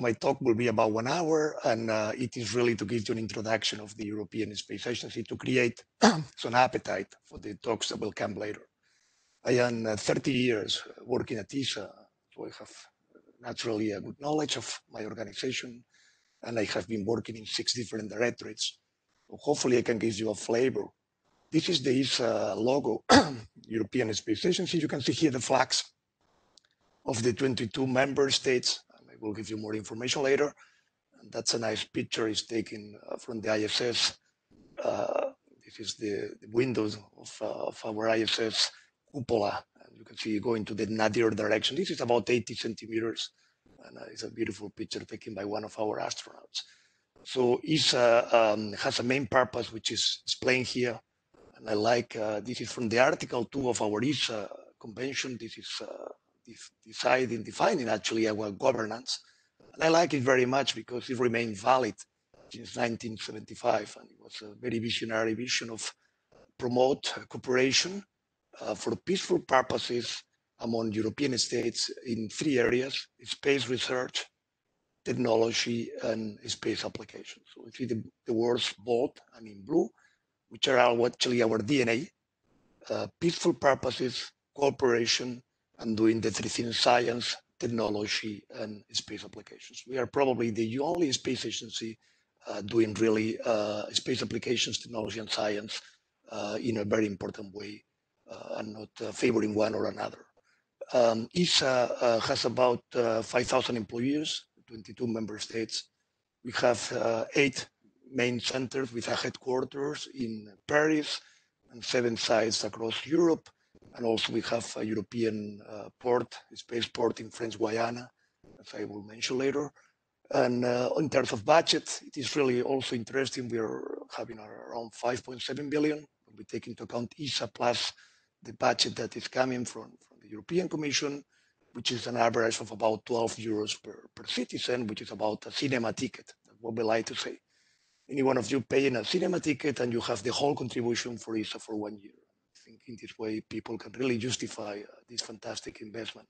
my talk will be about one hour, and uh, it is really to give you an introduction of the European Space Agency to create some appetite for the talks that will come later. I am uh, 30 years working at ESA, so I have naturally a good knowledge of my organization, and I have been working in six different directorates. So hopefully I can give you a flavor. This is the ESA logo, European Space Agency. You can see here the flags of the 22 member states will give you more information later. that's a nice picture is taken uh, from the ISS. Uh, this is the, the windows of, uh, of our ISS cupola. And you can see going to the nadir direction. This is about 80 centimeters. And it's a beautiful picture taken by one of our astronauts. So ESA um, has a main purpose, which is explained here. And I like, uh, this is from the Article 2 of our ESA convention. This is uh, decide in defining actually our governance. And I like it very much because it remained valid since 1975, and it was a very visionary vision of promote cooperation uh, for peaceful purposes among European states in three areas, space research, technology, and space applications. So we see the, the words bold and in blue, which are actually our DNA, uh, peaceful purposes, cooperation, and doing the three things science, technology, and space applications. We are probably the only space agency uh, doing really uh, space applications, technology, and science uh, in a very important way uh, and not uh, favoring one or another. Um, ESA uh, has about 5,000 employees, 22 member states. We have eight main centers with a headquarters in Paris and seven sites across Europe and also we have a European uh, port, a space port in French Guiana, as I will mention later. And uh, in terms of budget, it is really also interesting. We are having around 5.7 billion. When we take into account ESA plus the budget that is coming from, from the European Commission, which is an average of about 12 euros per, per citizen, which is about a cinema ticket. That's what we like to say. Any one of you paying a cinema ticket and you have the whole contribution for ESA for one year think in this way people can really justify uh, this fantastic investment.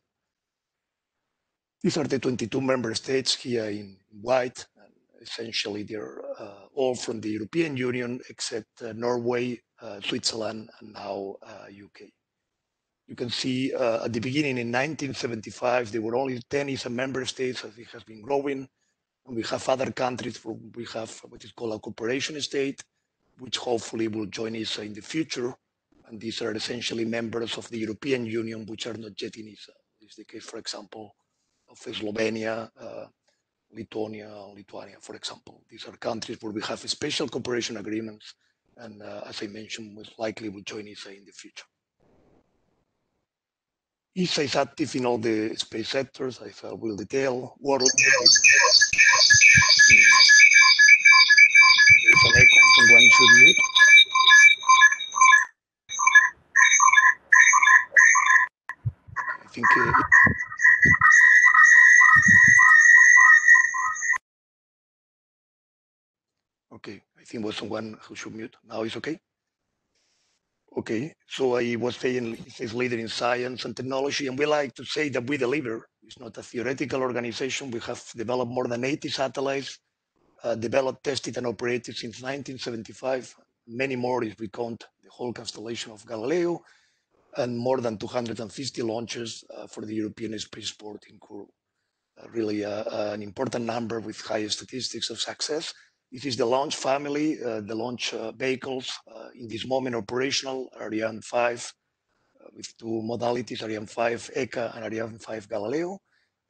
These are the 22 member states here in white. And essentially, they're uh, all from the European Union except uh, Norway, uh, Switzerland, and now UK. Uh, you can see uh, at the beginning in 1975, there were only 10 ESA member states as it has been growing. And we have other countries, we have what is called a cooperation state, which hopefully will join ESA in the future. And these are essentially members of the European Union, which are not yet in ESA. This is the case, for example, of Slovenia, uh, Lithuania, Lithuania, for example. These are countries where we have special cooperation agreements, and uh, as I mentioned, most likely will join ESA in the future. ESA is active in all the space sectors, as I will detail. World There's an echo, should mute. Okay, I think was someone who should mute. Now it's okay. Okay, so I was saying it says leader in science and technology, and we like to say that we deliver. It's not a theoretical organization. We have developed more than 80 satellites, uh, developed, tested, and operated since 1975. Many more if we count the whole constellation of Galileo and more than 250 launches uh, for the European spaceport in Kourou. Uh, really uh, an important number with high statistics of success. It is the launch family, the launch vehicles in this moment operational, Ariane 5 with two modalities, Ariane 5 ECA and Ariane 5 Galileo,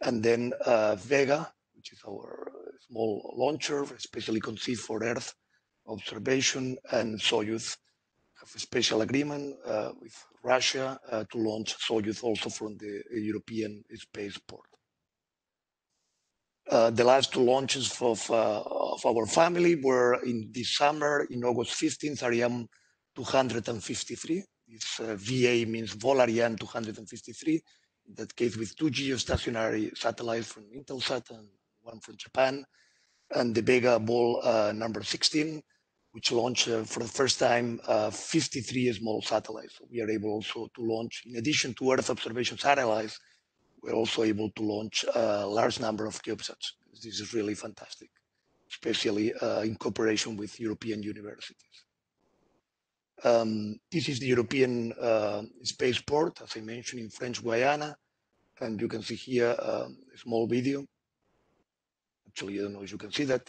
and then Vega, which is our small launcher, especially conceived for Earth observation, and Soyuz, have a special agreement uh, with Russia uh, to launch Soyuz also from the uh, European spaceport. Uh, the last two launches of, uh, of our family were in this summer, in August 15th, Ariane 253. This uh, VA means Volarian 253, in that case with two geostationary satellites from Intelsat and one from Japan, and the Vega Ball number 16, which launched uh, for the first time uh, 53 small satellites. We are able also to launch, in addition to Earth observation satellites, we're also able to launch a large number of CubeSats. This is really fantastic, especially uh, in cooperation with European universities. Um, this is the European uh, spaceport, as I mentioned, in French Guiana. And you can see here a small video. Actually, I don't know if you can see that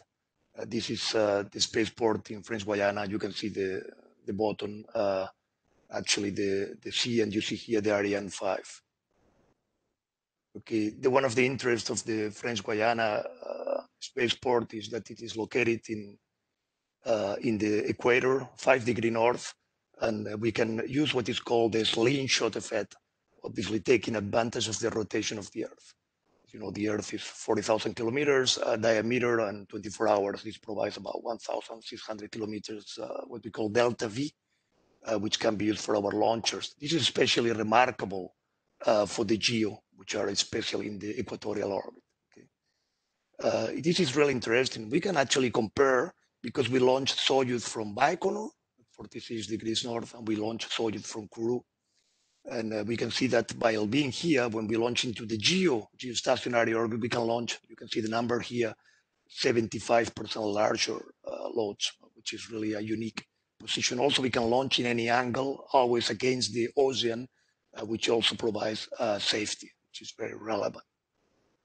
this is uh, the spaceport in French Guiana. You can see the the bottom, uh, actually the the sea, and you see here the Ariane five. Okay, the one of the interests of the French Guiana uh, spaceport is that it is located in in the equator, five degree north, and we can use what is called the slingshot effect, obviously taking advantage of the rotation of the Earth you know, the Earth is 40,000 kilometers uh, diameter and 24 hours. This provides about 1,600 kilometers, uh, what we call delta V, uh, which can be used for our launchers. This is especially remarkable uh, for the GEO, which are especially in the equatorial orbit. Okay? Uh, this is really interesting. We can actually compare because we launched Soyuz from Baikonur, 46 degrees north, and we launched Soyuz from Kourou, and uh, we can see that by being here, when we launch into the geo, geostationary orbit, we can launch, you can see the number here, 75% larger uh, loads, which is really a unique position. Also, we can launch in any angle, always against the ocean, uh, which also provides uh, safety, which is very relevant.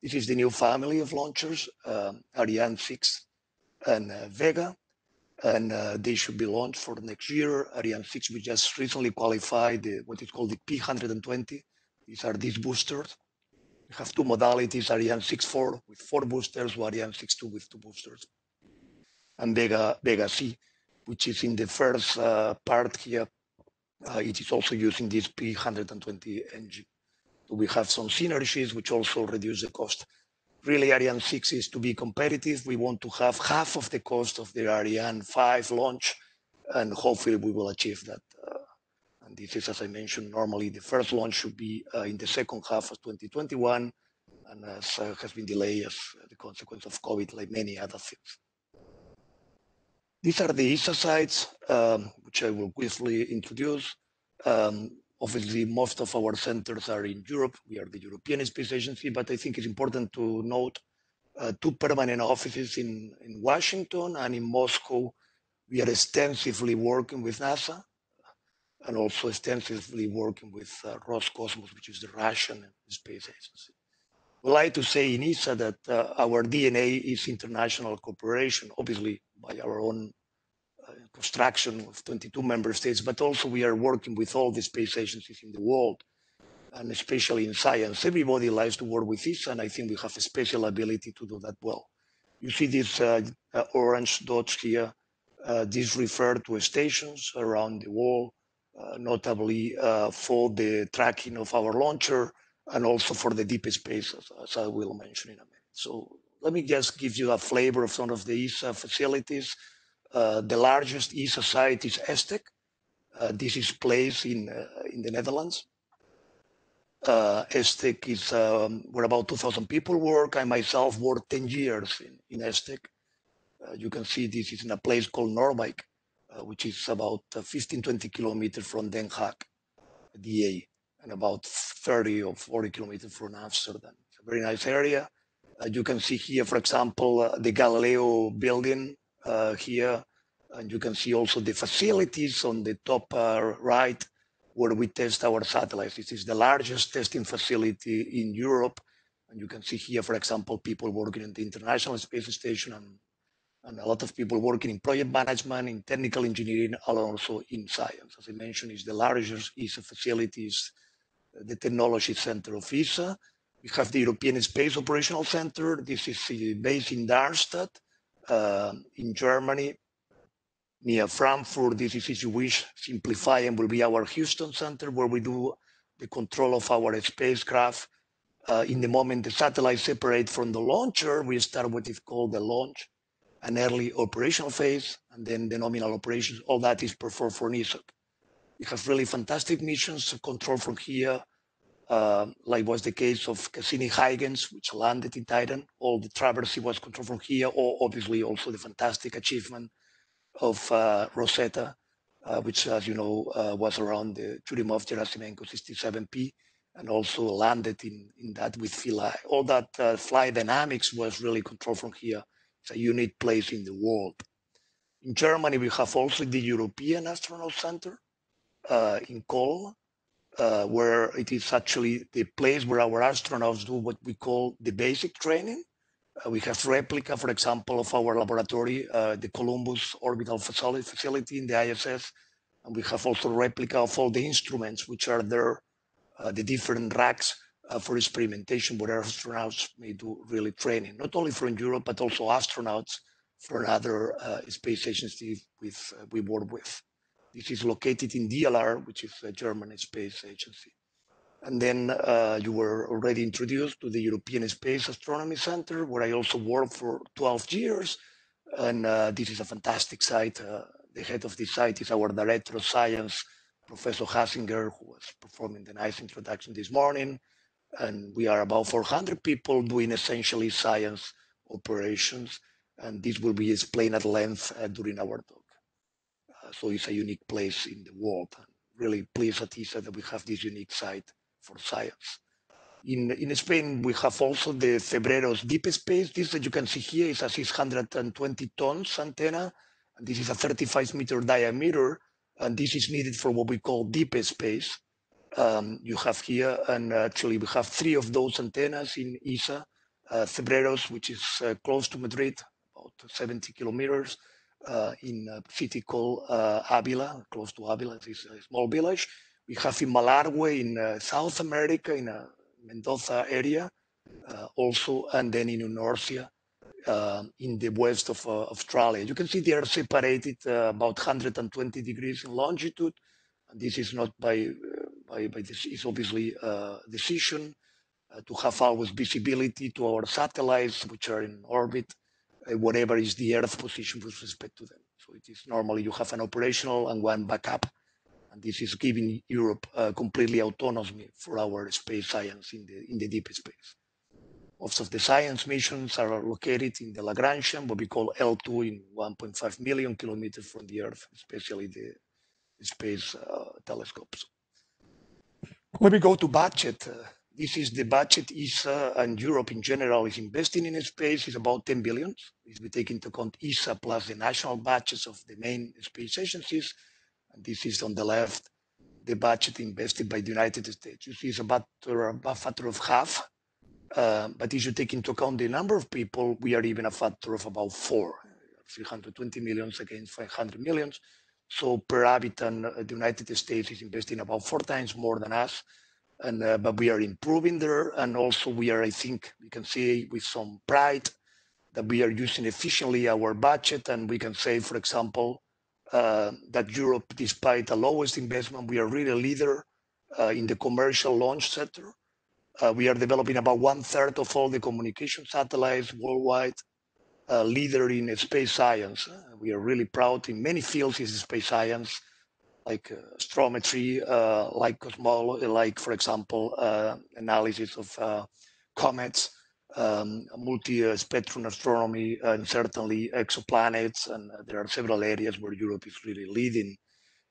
This is the new family of launchers, um, Ariane 6 and uh, Vega and uh, they should be launched for next year. Ariane 6, we just recently qualified the, what is called the P120. These are these boosters. We have two modalities, Ariane 6.4 with four boosters, or Ariane 6.2 with two boosters, and Vega, Vega C, which is in the first uh, part here. Uh, it is also using this P120 engine. So we have some synergies, which also reduce the cost really Ariane 6 is to be competitive. We want to have half of the cost of the Ariane 5 launch, and hopefully we will achieve that. Uh, and this is, as I mentioned, normally the first launch should be uh, in the second half of 2021, and as uh, has been delayed as the consequence of COVID, like many other things. These are the ESA sites, um, which I will briefly introduce. Um, Obviously, most of our centers are in Europe. We are the European Space Agency, but I think it's important to note uh, two permanent offices in, in Washington and in Moscow. We are extensively working with NASA and also extensively working with uh, Roscosmos, which is the Russian space agency. We like to say in ESA that uh, our DNA is international cooperation, obviously by our own construction of 22 member states, but also we are working with all the space agencies in the world, and especially in science. Everybody likes to work with this, and I think we have a special ability to do that well. You see these uh, orange dots here. Uh, these refer to stations around the world, uh, notably uh, for the tracking of our launcher and also for the deep space, as, as I will mention in a minute. So let me just give you a flavor of some of these ESA uh, facilities uh, the largest e-society is Aztec. Uh, this is placed in, uh, in the Netherlands. Uh, Aztec is um, where about 2,000 people work. I myself worked 10 years in, in Aztec. you can see this is in a place called Norbike, which is about 15, 20 kilometers from Den Haag, DA and about 30 or 40 kilometers from Amsterdam. It's a very nice area. Uh, you can see here, for example, uh, the Galileo building uh, here. And you can see also the facilities on the top uh, right where we test our satellites. This is the largest testing facility in Europe. And you can see here, for example, people working in the International Space Station and, and a lot of people working in project management, in technical engineering, and also in science. As I mentioned, it's the largest ESA facilities, the technology center of ESA. We have the European Space Operational Center. This is uh, based in Darmstadt. Uh, in Germany, near Frankfurt. This is, if you wish, simplify and will be our Houston center where we do the control of our spacecraft. Uh, in the moment the satellite separate from the launcher, we start what is called the launch, an early operational phase, and then the nominal operations. All that is performed for NISOC. We have really fantastic missions to control from here um, like was the case of Cassini Huygens, which landed in Titan. All the traversy was controlled from here, or obviously also the fantastic achievement of uh, Rosetta, uh, which, as you know, uh, was around the Churyumov Gerasimenko 67P and also landed in, in that with Philae. All that uh, fly dynamics was really controlled from here. It's a unique place in the world. In Germany, we have also the European Astronaut Center uh, in Köln uh, where it is actually the place where our astronauts do what we call the basic training. Uh, we have replica, for example, of our laboratory, uh, the Columbus Orbital Facility in the ISS, and we have also replica of all the instruments which are there, uh, the different racks uh, for experimentation where astronauts may do really training, not only from Europe, but also astronauts from other uh, space agencies we work with. This is located in DLR, which is a German space agency. And then uh, you were already introduced to the European Space Astronomy Center, where I also worked for 12 years. And uh, this is a fantastic site. Uh, the head of this site is our director of science, Professor Hassinger, who was performing the nice introduction this morning. And we are about 400 people doing essentially science operations. And this will be explained at length uh, during our talk so it's a unique place in the world. really pleased at ESA that we have this unique site for science. In, in Spain, we have also the Cebreros Deep Space. This that you can see here is a 620 tons antenna. And this is a 35 meter diameter. And this is needed for what we call deep space. Um, you have here, and actually we have three of those antennas in ESA. Uh, Cebreros, which is uh, close to Madrid, about 70 kilometers. Uh, in a uh, city called Avila, uh, close to Avila, it's a small village. We have in Malargue in South America, in a Mendoza area, also, and then in Norcia, uh, um, in the west of uh, Australia. You can see they are separated uh, about 120 degrees in longitude. And this is not by, by, by this is obviously a decision to have always visibility to our satellites, which are in orbit uh, whatever is the earth position with respect to them. So it is normally you have an operational and one backup. And this is giving Europe uh, completely autonomy for our space science in the, in the deep space. Most of the science missions are located in the Lagrangian, what we call L2 in 1.5 million kilometers from the Earth, especially the space uh, telescopes. Let me go to budget, uh, this is the budget ESA and Europe in general is investing in space is about 10 billion. If we take into account ESA plus the national budgets of the main space agencies, and this is on the left, the budget invested by the United States. You see it's about uh, a factor of half. Uh, but if you take into account the number of people, we are even a factor of about four, 320 millions against 500 millions. So per habitant, uh, the United States is investing about four times more than us and uh, but we are improving there and also we are i think we can see with some pride that we are using efficiently our budget and we can say for example uh, that europe despite the lowest investment we are really a leader uh, in the commercial launch sector uh, we are developing about one third of all the communication satellites worldwide uh, leader in space science we are really proud in many fields is space science like uh, astrometry, uh, like cosmology, like for example uh, analysis of comets, um, multi-spectrum astronomy, and certainly exoplanets. And there are several areas where Europe is really leading.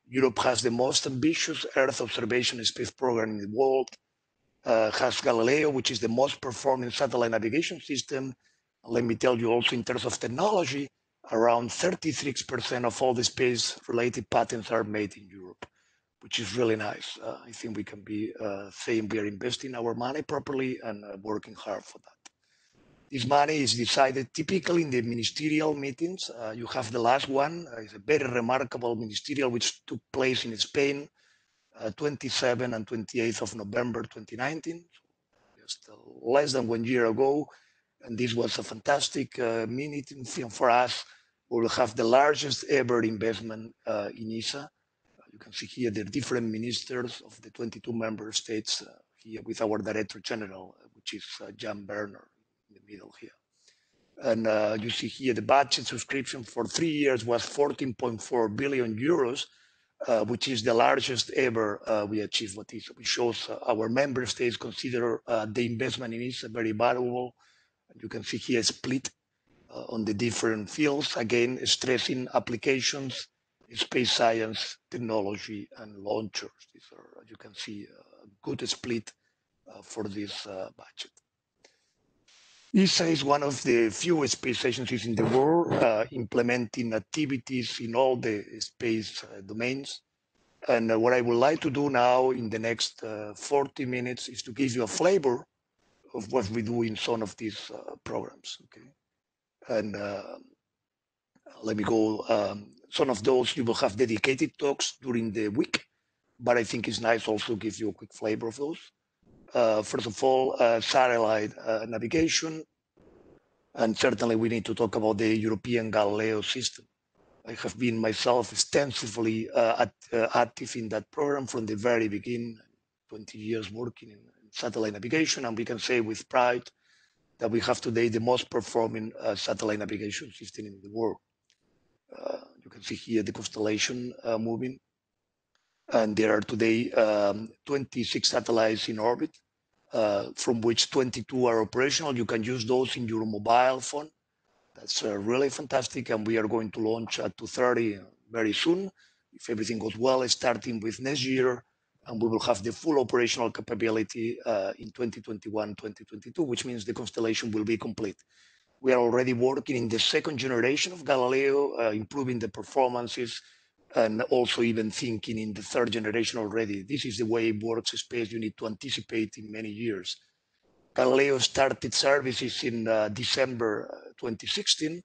Europe has the most ambitious Earth observation space program in the world. Uh, has Galileo, which is the most performing satellite navigation system. Let me tell you also in terms of technology, around 36% of all the space-related patents are made in Europe, which is really nice. Uh, I think we can be uh, saying we are investing our money properly and uh, working hard for that. This money is decided typically in the ministerial meetings. Uh, you have the last one. Uh, it's a very remarkable ministerial which took place in Spain, uh, 27 and 28th of November 2019, so just less than one year ago. And this was a fantastic meeting for us we will have the largest ever investment uh, in ISA. You can see here the different ministers of the 22 member states uh, here with our Director General, which is uh, Jan Berner in the middle here. And you see here the budget subscription for three years was 14.4 billion euros, which is the largest ever we achieved with ISA, which shows our member states consider the investment in ISA very valuable. You can see here split uh, on the different fields, again, stressing applications, space science, technology, and launchers. These are, as you can see, a good split uh, for this uh, budget. ESA is one of the few space agencies in the world uh, implementing activities in all the space uh, domains. And uh, what I would like to do now in the next 40 minutes is to give you a flavor of what we do in some of these programs. Okay and uh, let me go. Um, some of those you will have dedicated talks during the week, but I think it's nice also to give you a quick flavor of those. Uh, first of all, uh, satellite uh, navigation, and certainly we need to talk about the European Galileo system. I have been myself extensively uh, at, uh, active in that program from the very beginning, 20 years working in satellite navigation, and we can say with pride that we have today the most performing uh, satellite navigation system in the world. Uh, you can see here the constellation uh, moving. And there are today um, 26 satellites in orbit, uh, from which 22 are operational. You can use those in your mobile phone. That's uh, really fantastic. And we are going to launch at 2.30 uh, very soon, if everything goes well, starting with next year, and we will have the full operational capability uh, in 2021, 2022, which means the constellation will be complete. We are already working in the second generation of Galileo, uh, improving the performances and also even thinking in the third generation already. This is the way it works in space. You need to anticipate in many years. Galileo started services in uh, December uh, 2016,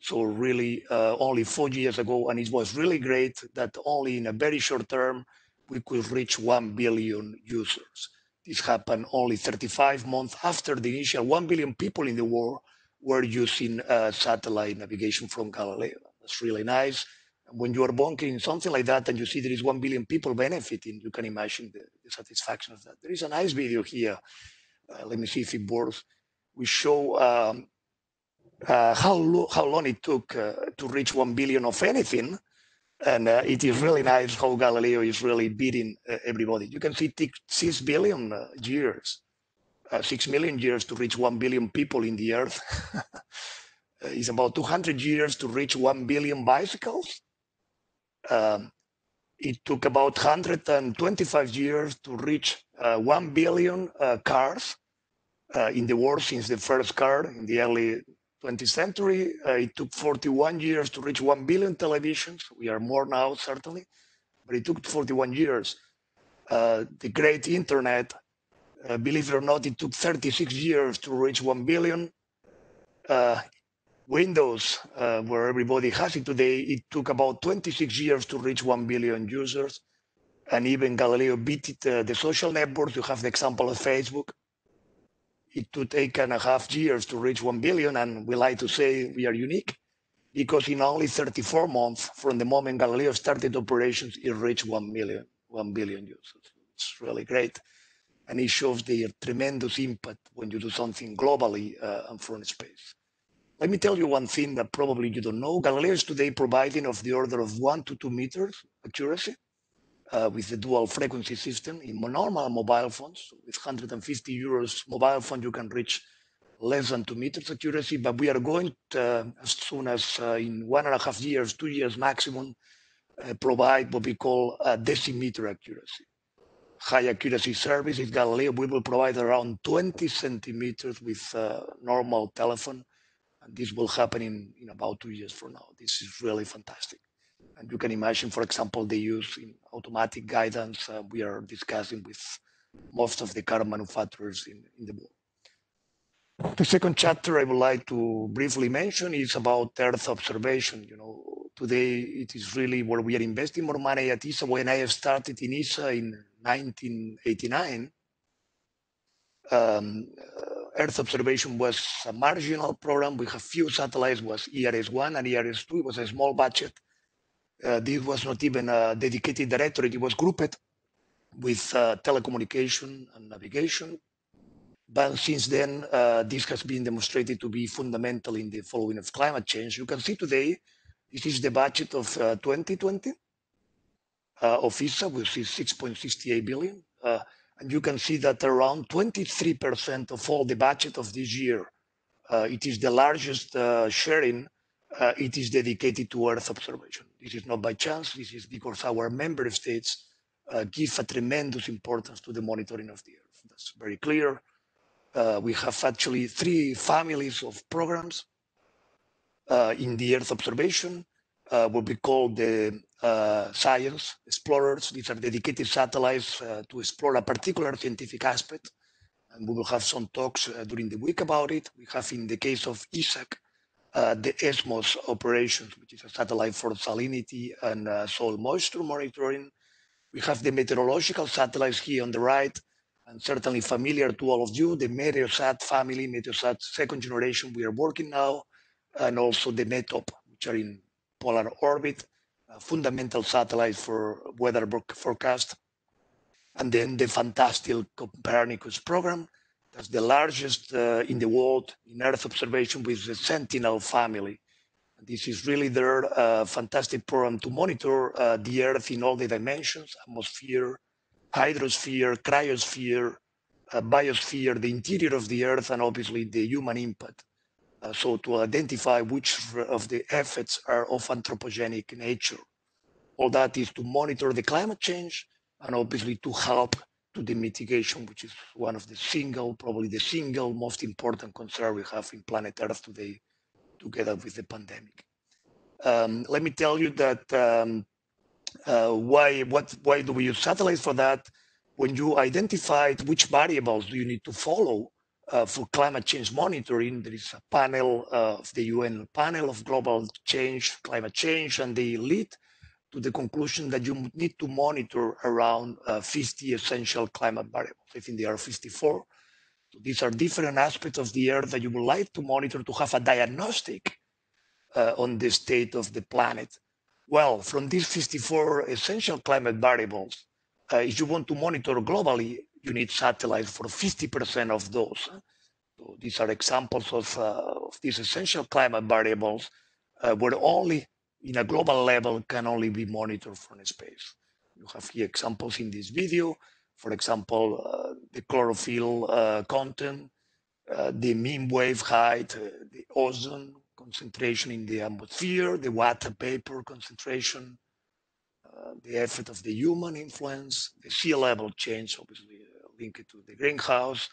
so really uh, only four years ago, and it was really great that only in a very short term we could reach 1 billion users. This happened only 35 months after the initial 1 billion people in the world were using uh, satellite navigation from Galileo. That's really nice. And when you are in something like that and you see there is 1 billion people benefiting, you can imagine the, the satisfaction of that. There is a nice video here. Uh, let me see if it works. We show um, uh, how, lo how long it took uh, to reach 1 billion of anything and uh, it is really nice how Galileo is really beating uh, everybody. You can see six billion uh, years, uh, six million years to reach one billion people in the Earth. Uh, it's about 200 years to reach one billion bicycles. Um, it took about 125 years to reach uh, one billion cars in the world since the first car in the early 20th century. Uh, it took 41 years to reach 1 billion televisions. We are more now, certainly, but it took 41 years. Uh, the great internet, uh, believe it or not, it took 36 years to reach 1 billion. Uh, Windows, uh, where everybody has it today, it took about 26 years to reach 1 billion users. And even Galileo beat it. Uh, the social networks, you have the example of Facebook it to take and a half years to reach 1 billion. And we like to say we are unique because in only 34 months from the moment Galileo started operations, it reached 1 million, 1 billion users. It's really great. And it shows the tremendous impact when you do something globally uh, and from space. Let me tell you one thing that probably you don't know. Galileo is today providing of the order of one to two meters accuracy uh, with the dual frequency system in normal mobile phones. With 150 euros mobile phone, you can reach less than two meters accuracy, but we are going to, uh, as soon as uh, in one and a half years, two years maximum, uh, provide what we call a decimeter accuracy. High accuracy service in Galileo, we will provide around 20 centimeters with uh, normal telephone. And this will happen in, in about two years from now. This is really fantastic and you can imagine, for example, the use in automatic guidance uh, we are discussing with most of the car manufacturers in, in the world. The second chapter I would like to briefly mention is about Earth observation. You know, today it is really where we are investing more money at ESA. When I started in ESA in 1989, um, uh, Earth observation was a marginal program. We have few satellites, was ERS-1 and ERS-2. It was a small budget. Uh, this was not even a dedicated directory. It was grouped with uh, telecommunication and navigation. But since then, uh, this has been demonstrated to be fundamental in the following of climate change. You can see today, this is the budget of 2020 uh, uh, of ISA, which is 6.68 billion. Uh, and you can see that around 23% of all the budget of this year, it is the largest sharing uh, it is dedicated to Earth observation. This is not by chance. This is because our member states uh, give a tremendous importance to the monitoring of the Earth. That's very clear. Uh, we have actually three families of programs uh, in the Earth observation, uh, what we call the uh, science explorers. These are dedicated satellites to explore a particular scientific aspect. And we will have some talks during the week about it. We have, in the case of ISAC, uh, the ESMOS operations, which is a satellite for salinity and uh, soil moisture monitoring. We have the meteorological satellites here on the right, and certainly familiar to all of you, the Meteosat family, Meteosat second generation we are working now, and also the METOP, which are in polar orbit, fundamental satellites for weather forecast. And then the fantastic Copernicus program, as the largest uh, in the world in Earth observation with the Sentinel family. This is really their uh, fantastic program to monitor uh, the Earth in all the dimensions, atmosphere, hydrosphere, cryosphere, uh, biosphere, the interior of the Earth, and obviously the human impact. Uh, so to identify which of the effects are of anthropogenic nature. All that is to monitor the climate change and obviously to help to the mitigation, which is one of the single, probably the single most important concern we have in planet Earth today, together with the pandemic. Um, let me tell you that um, uh, why what why do we use satellites for that? When you identified which variables do you need to follow uh, for climate change monitoring, there is a panel uh, of the UN panel of global change, climate change, and the lead to the conclusion that you need to monitor around uh, 50 essential climate variables. I think there are 54. So these are different aspects of the Earth that you would like to monitor to have a diagnostic uh, on the state of the planet. Well, from these 54 essential climate variables, uh, if you want to monitor globally, you need satellites for 50% of those. So these are examples of, uh, of these essential climate variables uh, where only in a global level can only be monitored from space. You have here examples in this video, for example, uh, the chlorophyll uh, content, uh, the mean wave height, uh, the ozone concentration in the atmosphere, the water vapor concentration, uh, the effect of the human influence, the sea level change, obviously uh, linked to the greenhouse,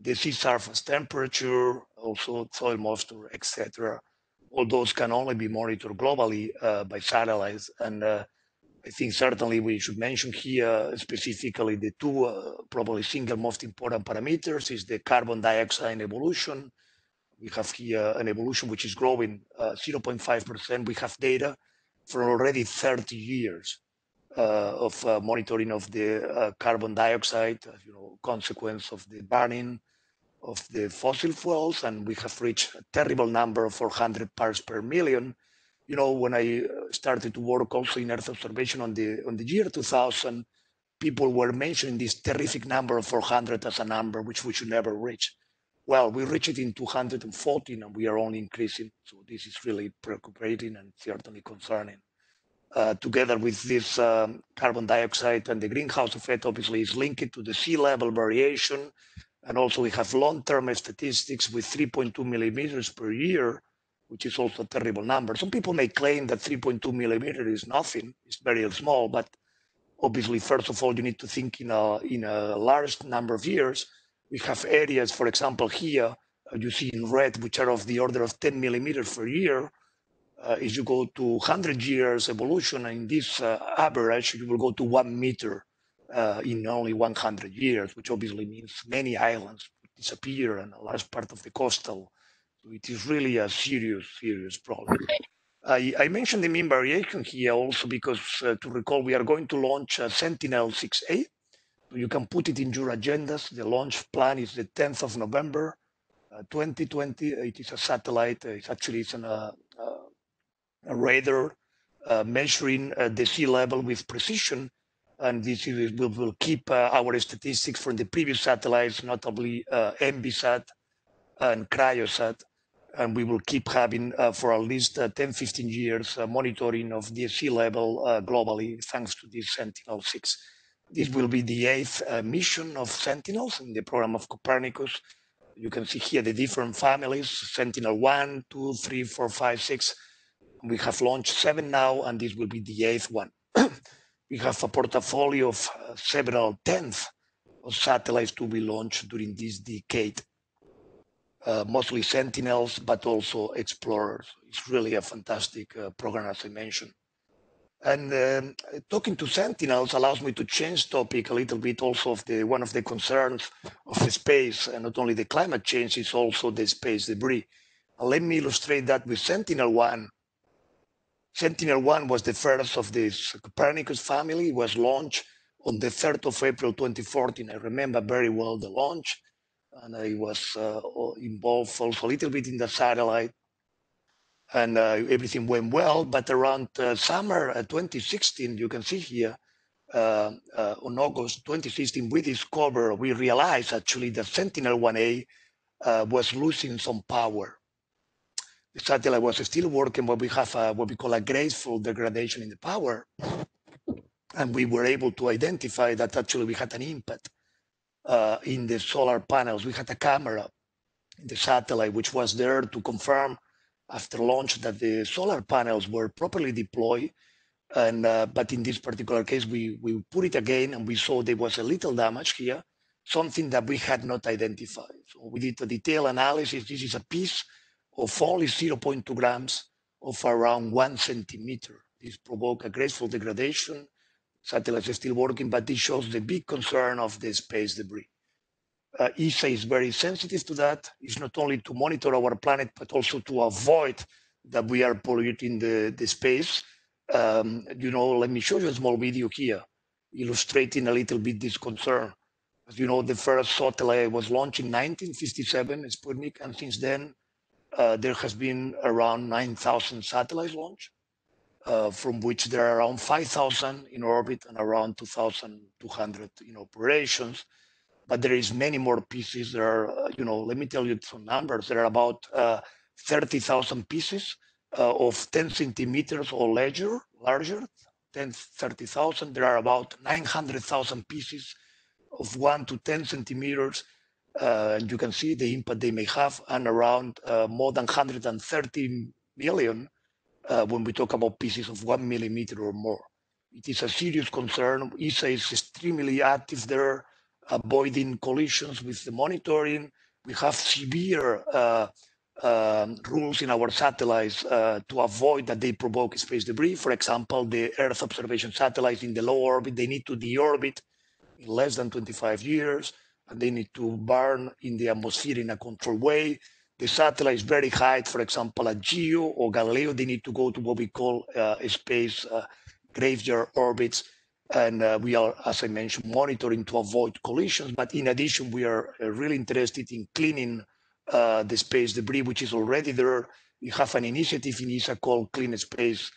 the sea surface temperature, also soil moisture, etc all those can only be monitored globally uh, by satellites. And uh, I think certainly we should mention here specifically the two uh, probably single most important parameters is the carbon dioxide evolution. We have here an evolution which is growing 0.5%. We have data for already 30 years of monitoring of the carbon dioxide, you know, consequence of the burning of the fossil fuels, and we have reached a terrible number of 400 parts per million. You know, when I uh, started to work also in Earth observation on the on the year 2000, people were mentioning this terrific number of 400 as a number which we should never reach. Well, we reached it in 214, and we are only increasing. So this is really preoccupating and certainly concerning. Uh, together with this um, carbon dioxide and the greenhouse effect obviously is linked to the sea level variation and also we have long-term statistics with 3.2 millimeters per year, which is also a terrible number. Some people may claim that 3.2 millimeter is nothing, it's very small, but obviously, first of all, you need to think in a, in a large number of years. We have areas, for example, here, uh, you see in red, which are of the order of 10 millimeters per year. Uh, if you go to 100 years evolution in this uh, average, you will go to one meter uh, in only 100 years, which obviously means many islands disappear and a large part of the coastal. So it is really a serious, serious problem. I, I mentioned the mean variation here also because, uh, to recall, we are going to launch uh, Sentinel 6A. So you can put it in your agendas. The launch plan is the 10th of November, 2020. Uh, it is a satellite. Uh, it's actually it's an, a radar uh, measuring the sea level with precision and this is, we will keep uh, our statistics from the previous satellites, notably MBSat uh, and Cryosat, and we will keep having uh, for at least 10, 15 years monitoring of the sea level globally thanks to this Sentinel-6. This will be the eighth mission of Sentinels in the program of Copernicus. You can see here the different families, Sentinel-1, 2, 3, 4, 5, 6. We have launched seven now, and this will be the eighth one. We have a portfolio of uh, several tens of satellites to be launched during this decade, uh, mostly Sentinels, but also Explorers. It's really a fantastic uh, program, as I mentioned. And um, talking to Sentinels allows me to change topic a little bit also of the one of the concerns of the space, and not only the climate change, it's also the space debris. let me illustrate that with Sentinel-1, Sentinel-1 was the first of this Copernicus family. It was launched on the 3rd of April 2014. I remember very well the launch, and I was uh, involved also a little bit in the satellite, and uh, everything went well. But around uh, summer uh, 2016, you can see here, uh, uh, on August 2016, we discovered, we realized actually that Sentinel-1A was losing some power satellite was still working, but we have a, what we call a graceful degradation in the power. And we were able to identify that actually we had an impact uh, in the solar panels. We had a camera in the satellite, which was there to confirm after launch that the solar panels were properly deployed. And uh, but in this particular case, we we put it again, and we saw there was a little damage here, something that we had not identified. So we did a detailed analysis. This is a piece of only 0.2 grams of around one centimeter. This provoke a graceful degradation. Satellites are still working, but this shows the big concern of the space debris. Uh, ESA is very sensitive to that. It's not only to monitor our planet, but also to avoid that we are polluting the, the space. Um, you know, let me show you a small video here, illustrating a little bit this concern. As you know, the first satellite was launched in 1957, Sputnik, and since then, uh, there has been around 9,000 satellites launched, uh, from which there are around 5,000 in orbit and around 2,200 in operations. But there is many more pieces. There are, uh, you know, let me tell you some numbers. There are about uh, 30,000 pieces uh, of 10 centimeters or larger, larger, 10, 30,000. There are about 900,000 pieces of 1 to 10 centimeters uh, and you can see the impact they may have, and around uh, more than 130 million uh, when we talk about pieces of one millimeter or more. It is a serious concern. ESA is extremely active there, avoiding collisions with the monitoring. We have severe um, rules in our satellites uh, to avoid that they provoke space debris. For example, the Earth observation satellites in the low orbit, they need to deorbit in less than 25 years and they need to burn in the atmosphere in a controlled way. The satellite is very high, for example, at GEO or Galileo, they need to go to what we call uh, space uh, graveyard orbits. And uh, we are, as I mentioned, monitoring to avoid collisions. But in addition, we are uh, really interested in cleaning uh, the space debris, which is already there. We have an initiative in ESA called Clean Space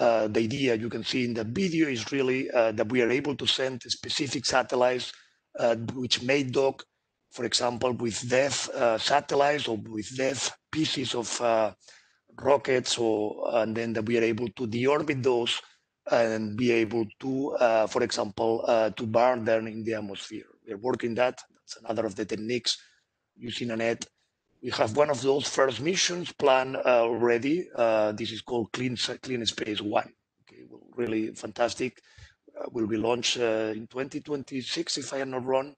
uh, the idea you can see in the video is really uh, that we are able to send specific satellites uh, which may dock, for example, with death uh, satellites or with death pieces of uh, rockets, or and then that we are able to deorbit those and be able to, for example, to burn them in the atmosphere. We're working that. That's another of the techniques using a net. We have one of those first missions planned already. this is called Clean, Clean Space One. Okay, well, really fantastic will be launched uh, in 2026, if I am not wrong,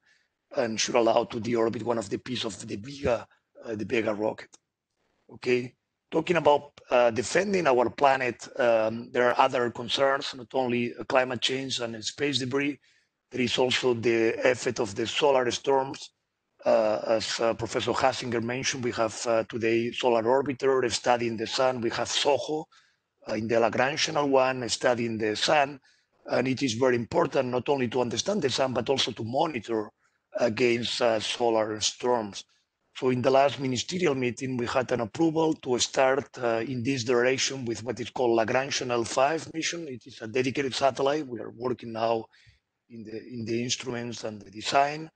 and should allow to deorbit one of the piece of the Vega, uh, the Vega rocket. Okay. Talking about uh, defending our planet, um, there are other concerns, not only climate change and space debris. There is also the effect of the solar storms. Uh, as uh, Professor Hassinger mentioned, we have uh, today solar orbiter studying the sun. We have SOHO in the Lagrangian one studying the sun and it is very important not only to understand the sun but also to monitor against uh, solar storms. So in the last ministerial meeting, we had an approval to start uh, in this direction with what is called Lagrangian L5 mission. It is a dedicated satellite. We are working now in the in the instruments and the design.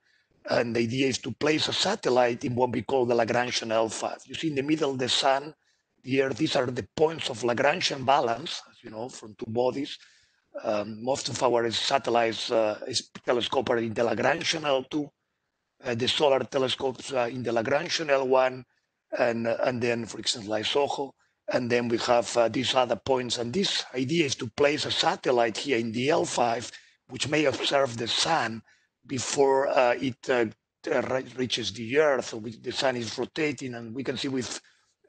And the idea is to place a satellite in what we call the Lagrangian L5. You see in the middle the sun, the earth, these are the points of Lagrangian balance, as you know, from two bodies. Um, most of our satellites uh, telescopes are in the Lagrangian L2, uh, the solar telescopes are in the Lagrangian L1, and, uh, and then, for instance, like and then we have uh, these other points. And this idea is to place a satellite here in the L5, which may observe the sun before uh, it uh, uh reaches the Earth. So we, the sun is rotating, and we can see with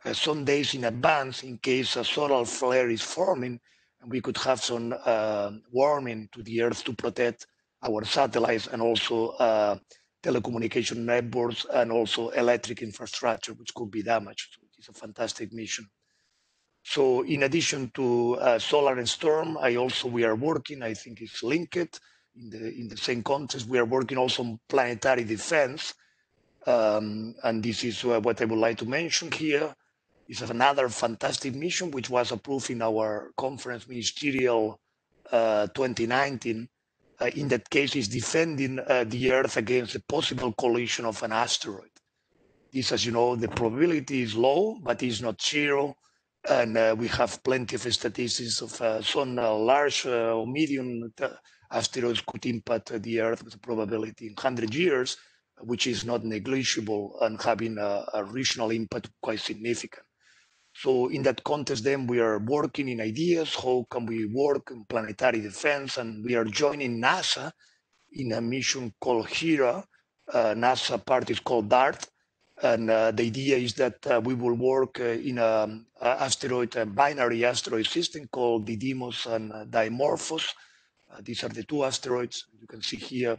uh, some days in advance in case a solar flare is forming we could have some uh, warming to the Earth to protect our satellites and also uh, telecommunication networks and also electric infrastructure, which could be damaged. So it's a fantastic mission. So in addition to uh, solar and storm, I also we are working. I think it's linked in the in the same context. We are working also on planetary defense, um, and this is uh, what I would like to mention here is another fantastic mission, which was approved in our conference ministerial uh, 2019. Uh, in that case, is defending uh, the Earth against a possible collision of an asteroid. This, as you know, the probability is low, but it's not zero. And uh, we have plenty of statistics of uh, some uh, large or medium asteroids could impact the Earth with a probability in 100 years, which is not negligible and having a, a regional impact quite significant. So in that context, then we are working in ideas. How can we work in planetary defense? And we are joining NASA in a mission called HERA. Uh, NASA part is called DART. And uh, the idea is that uh, we will work uh, in an asteroid, a binary asteroid system called Didymos and Dimorphos. Uh, these are the two asteroids. You can see here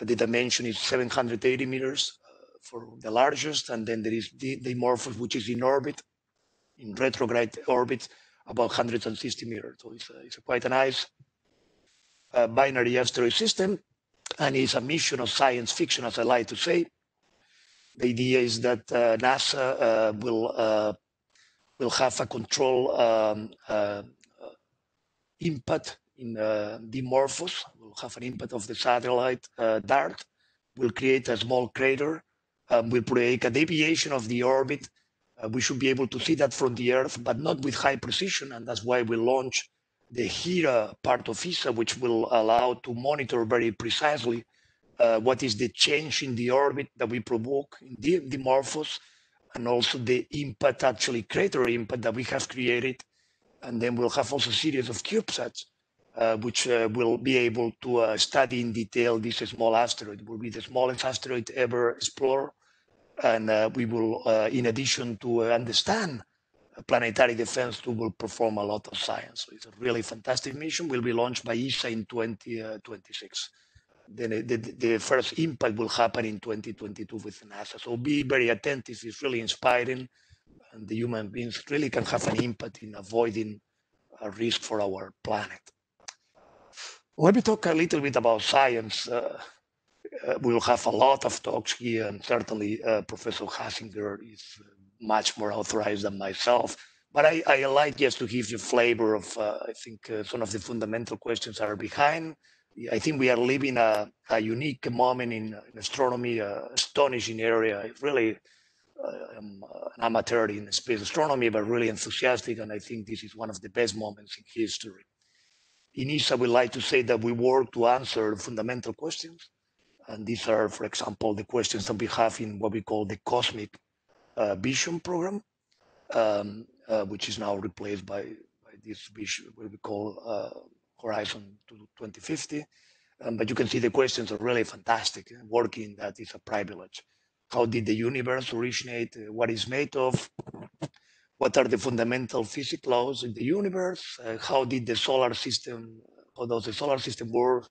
the dimension is 780 meters for the largest, and then there is the Dimorphos, which is in orbit, in retrograde orbit, about 160 meters. So it's, a, it's a quite a nice uh, binary asteroid system, and it's a mission of science fiction, as I like to say. The idea is that uh, NASA uh, will uh, will have a control um, uh, uh, impact in uh, Dimorphos, will have an impact of the satellite DART, will create a small crater um, will a deviation of the orbit. Uh, we should be able to see that from the Earth, but not with high precision, and that's why we launch the HERA part of ESA, which will allow to monitor very precisely uh, what is the change in the orbit that we provoke in the, the morphos, and also the impact, actually crater impact that we have created. And then we'll have also series of CubeSats, uh, which uh, will be able to uh, study in detail this small asteroid. It will be the smallest asteroid ever explored and uh, we will, uh, in addition to uh, understand planetary defense, we will perform a lot of science. So it's a really fantastic mission. Will be launched by ESA in 2026. 20, uh, then the, the first impact will happen in 2022 with NASA. So be very attentive. It's really inspiring, and the human beings really can have an impact in avoiding a risk for our planet. Let me talk a little bit about science. Uh, uh, we'll have a lot of talks here, and certainly uh, Professor Hassinger is uh, much more authorized than myself. But I, I like just to give you flavor of, I think, some of the fundamental questions are behind. I think we are living a, a unique moment in, in astronomy, astonishing area. really, I'm an amateur in space astronomy, but really enthusiastic, and I think this is one of the best moments in history. In ESA, we like to say that we work to answer fundamental questions. And these are, for example, the questions that we have in what we call the Cosmic uh, Vision Program, um, uh, which is now replaced by, by this vision, what we call uh, Horizon 2050. Um, but you can see the questions are really fantastic. Eh, working that is a privilege. How did the universe originate? Uh, what is made of? What are the fundamental physics laws in the universe? Uh, how did the solar system? How does the solar system work?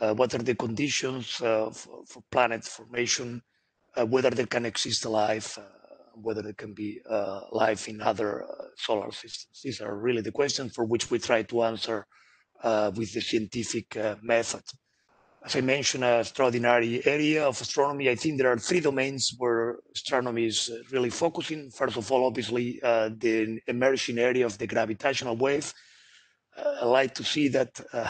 Uh, what are the conditions uh, for, for, planet formation, uh, whether there can exist life, whether there can be life in other solar systems. These are really the questions for which we try to answer with the scientific method as I mentioned, an extraordinary area of astronomy. I think there are three domains where astronomy is really focusing. First of all, obviously, uh, the emerging area of the gravitational wave. Uh, I like to see that uh,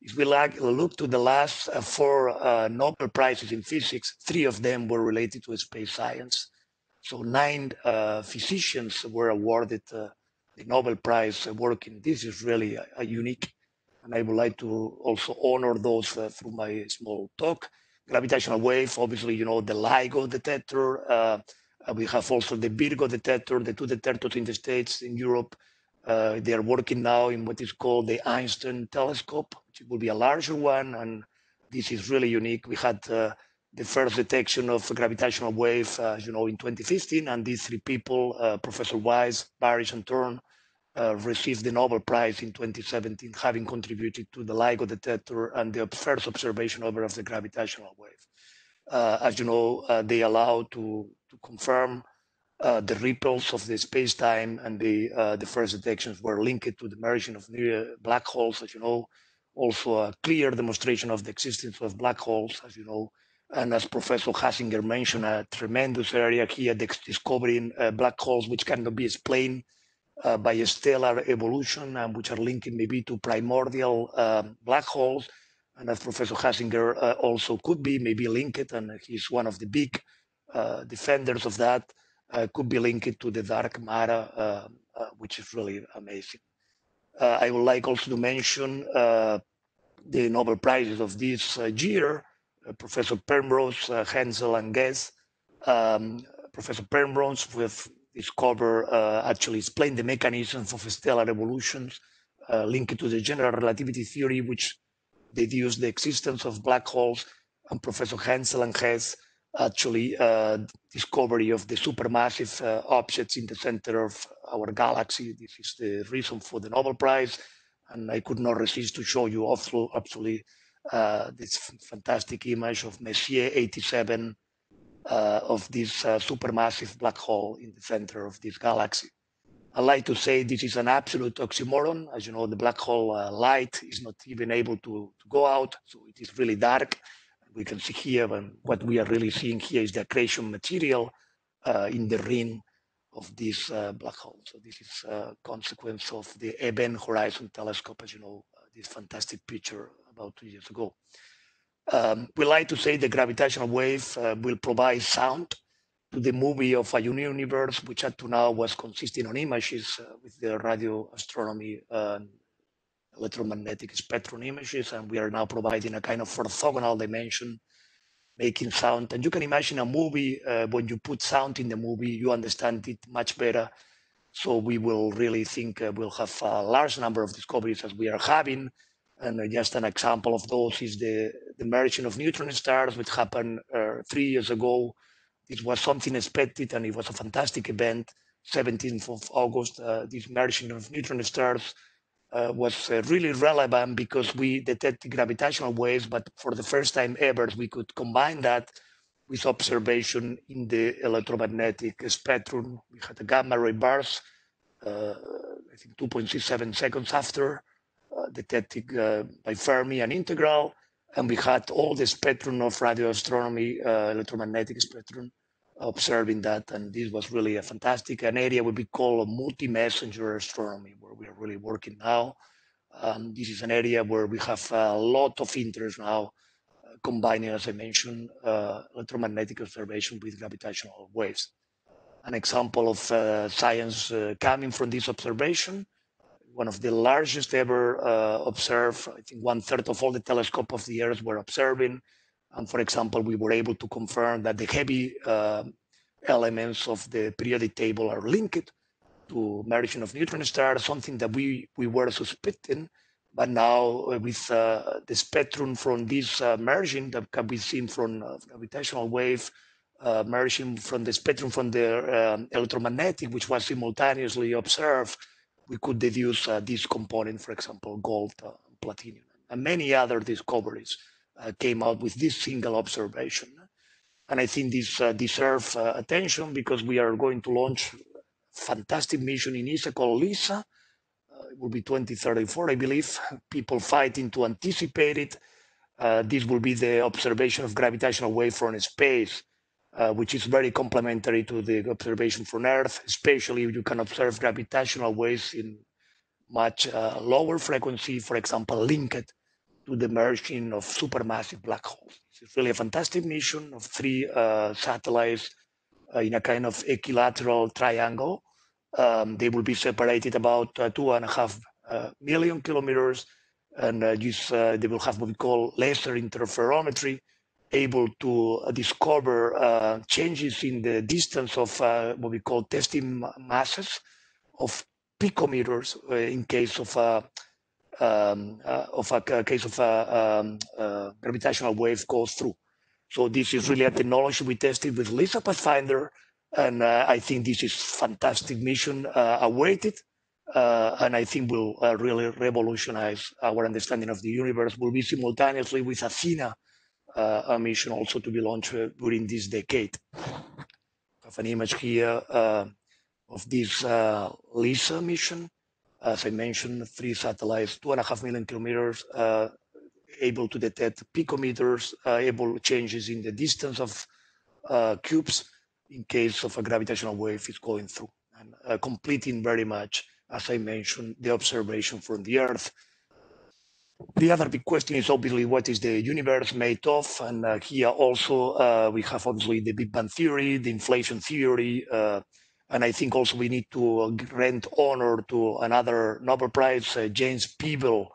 if we look to the last uh, four uh, Nobel Prizes in physics, three of them were related to space science. So nine uh, physicians were awarded the Nobel Prize working. This is really a, a unique, and I would like to also honor those uh, through my small talk. Gravitational wave, obviously, you know, the LIGO detector. Uh, we have also the Virgo detector, the two detectors in the States, in Europe. Uh, they are working now in what is called the Einstein telescope it will be a larger one, and this is really unique. We had uh, the first detection of gravitational wave, uh, you know, in 2015, and these three people, uh, Professor Wise, Barish, and Turn, uh, received the Nobel Prize in 2017, having contributed to the LIGO detector and the first observation over of the gravitational wave. Uh, as you know, uh, they allow to, to confirm uh, the ripples of the space-time and the uh, the first detections were linked to the merging of near black holes, as you know, also a uh, clear demonstration of the existence of black holes, as you know, and as Professor Hassinger mentioned, a tremendous area here discovering uh, black holes which cannot be explained uh, by stellar evolution and which are linked maybe to primordial um, black holes. And as Professor Hassinger uh, also could be maybe linked, and he's one of the big uh, defenders of that, uh, could be linked to the dark matter, um, which is really amazing. Uh, I would like also to mention uh, the Nobel Prizes of this uh, year, Professor Penrose, Hensel and Guess. Um, Professor Penrose with discover uh, actually explain the mechanisms of stellar evolutions uh, linked to the general relativity theory, which deduce the existence of black holes. And Professor Hansel and Hess actually uh, discovery of the supermassive uh, objects in the center of our galaxy. This is the reason for the Nobel Prize, and I could not resist to show you also actually uh, this fantastic image of Messier 87 uh, of this uh, supermassive black hole in the center of this galaxy. I like to say this is an absolute oxymoron. As you know, the black hole uh, light is not even able to, to go out, so it is really dark we can see here, and what we are really seeing here is the accretion material uh, in the ring of this uh, black hole. So this is a consequence of the Eben Horizon Telescope, as you know, uh, this fantastic picture about two years ago. Um, we like to say the gravitational wave uh, will provide sound to the movie of a universe, which up to now was consisting on images uh, with the radio astronomy electromagnetic spectrum images, and we are now providing a kind of orthogonal dimension, making sound. And you can imagine a movie, uh, when you put sound in the movie, you understand it much better. So we will really think uh, we'll have a large number of discoveries as we are having. And uh, just an example of those is the, the merging of neutron stars, which happened uh, three years ago. It was something expected, and it was a fantastic event. 17th of August, uh, this merging of neutron stars uh, was uh, really relevant because we detected gravitational waves, but for the first time ever, we could combine that with observation in the electromagnetic spectrum. We had a gamma ray burst, uh, I think 2.67 seconds after, uh, detected uh, by Fermi and integral, and we had all the spectrum of radio astronomy, uh, electromagnetic spectrum, observing that. And this was really a fantastic an area what we call a multi-messenger astronomy, where we are really working now. Um, this is an area where we have a lot of interest now, uh, combining, as I mentioned, uh, electromagnetic observation with gravitational waves. An example of uh, science uh, coming from this observation, one of the largest ever uh, observed, I think one third of all the telescopes of the Earth were observing, and for example, we were able to confirm that the heavy uh, elements of the periodic table are linked to merging of neutron stars, something that we, we were suspecting. But now uh, with uh, the spectrum from this uh, merging that can be seen from uh, gravitational wave, uh, merging from the spectrum from the um, electromagnetic, which was simultaneously observed, we could deduce this component, for example, gold, platinum, and many other discoveries. Uh, came out with this single observation. And I think this uh, deserves uh, attention because we are going to launch fantastic mission in ESA called LISA. it will be 2034, I believe. People fighting to anticipate it. Uh, this will be the observation of gravitational wave from space, uh, which is very complementary to the observation from Earth, especially you can observe gravitational waves in much uh, lower frequency, for example, linked to the merging of supermassive black holes. It's really a fantastic mission of three uh, satellites uh, in a kind of equilateral triangle. Um, they will be separated about uh, two and a half uh, million kilometers, and uh, this, uh, they will have what we call laser interferometry, able to discover changes in the distance of what we call testing masses of picometers in case of um, uh, of a, case of a, uh, um, uh, gravitational wave goes through. So this is really a technology we tested with LISA Pathfinder, and uh, I think this is fantastic mission awaited. and I think will really revolutionize our understanding of the universe. Will be simultaneously with Athena, a mission also to be launched during this decade. I have an image here of this LISA mission as I mentioned, three satellites, two and a half million kilometers, uh, able to detect picometers, uh, able changes in the distance of uh, cubes in case of a gravitational wave is going through, and uh, completing very much, as I mentioned, the observation from the Earth. The other big question is obviously what is the universe made of? And uh, here also uh, we have obviously the Big Bang theory, the inflation theory and I think also we need to uh, grant honor to another Nobel Prize, uh, James Peeble,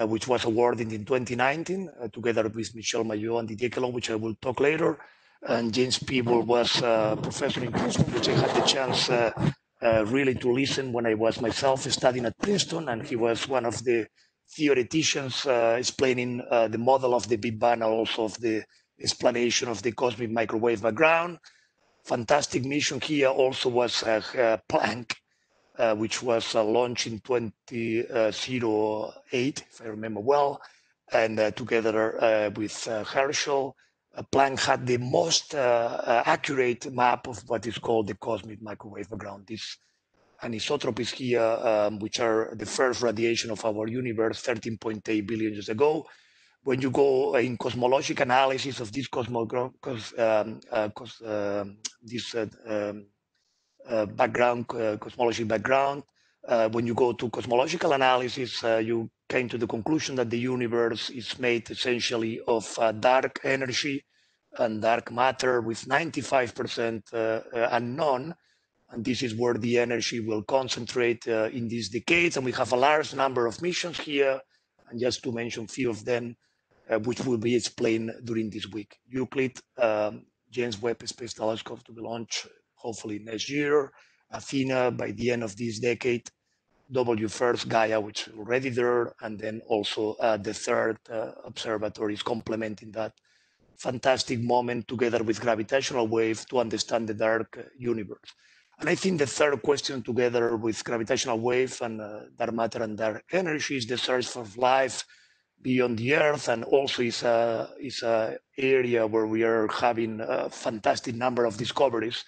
uh, which was awarded in 2019 uh, together with Michel Maillot and Didier Queloz, which I will talk later. And James Peeble was a uh, professor in Princeton, which I had the chance really to listen when I was myself studying at Princeton, and he was one of the theoreticians explaining the model of the Big Bang and also of the explanation of the cosmic microwave background fantastic mission here also was uh, Planck, uh, which was uh, launched in 2008, uh, if I remember well, and uh, together uh, with Herschel, Planck had the most accurate map of what is called the cosmic microwave background. These anisotropies here, um, which are the first radiation of our universe 13.8 billion years ago, when you go in cosmological analysis of this cosmogro- cos, um, uh, cos, um, this uh, um, uh, background uh, cosmology background, uh, when you go to cosmological analysis, uh, you came to the conclusion that the universe is made essentially of dark energy and dark matter with 95% unknown. And this is where the energy will concentrate in these decades. And we have a large number of missions here. And just to mention a few of them, uh, which will be explained during this week. Euclid, um, James Webb Space Telescope to be launched hopefully next year. Athena by the end of this decade. W first Gaia, which is already there, and then also uh, the third uh, observatory is complementing that fantastic moment together with gravitational wave to understand the dark uh, universe. And I think the third question, together with gravitational wave and uh, dark matter and dark energy, is the search for life beyond the earth and also is a is a area where we are having a fantastic number of discoveries